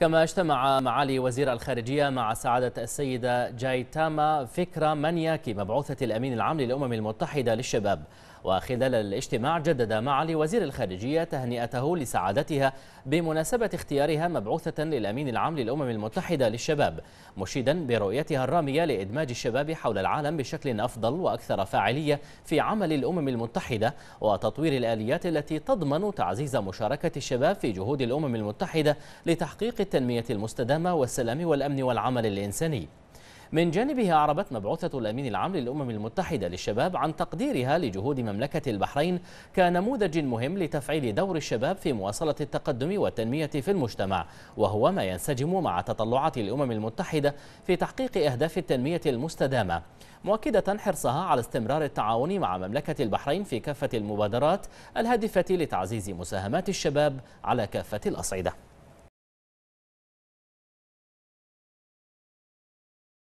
كما اجتمع معالي وزير الخارجية مع سعادة السيدة جايتاما فكرة منياكي مبعوثة الأمين العام للأمم المتحدة للشباب وخلال الاجتماع جدد معالي وزير الخارجية تهنئته لسعادتها بمناسبة اختيارها مبعوثة للأمين العام للأمم المتحدة للشباب مشيدا برؤيتها الرامية لإدماج الشباب حول العالم بشكل أفضل وأكثر فاعلية في عمل الأمم المتحدة وتطوير الآليات التي تضمن تعزيز مشاركة الشباب في جهود الأمم المتحدة لتحقيق التنمية المستدامة والسلام والأمن والعمل الإنساني من جانبها أعربت مبعوثة الأمين العام للأمم المتحدة للشباب عن تقديرها لجهود مملكة البحرين كنموذج مهم لتفعيل دور الشباب في مواصلة التقدم والتنمية في المجتمع وهو ما ينسجم مع تطلعات الأمم المتحدة في تحقيق أهداف التنمية المستدامة مؤكدة حرصها على استمرار التعاون مع مملكة البحرين في كافة المبادرات الهادفة لتعزيز مساهمات الشباب على كافة الأصعدة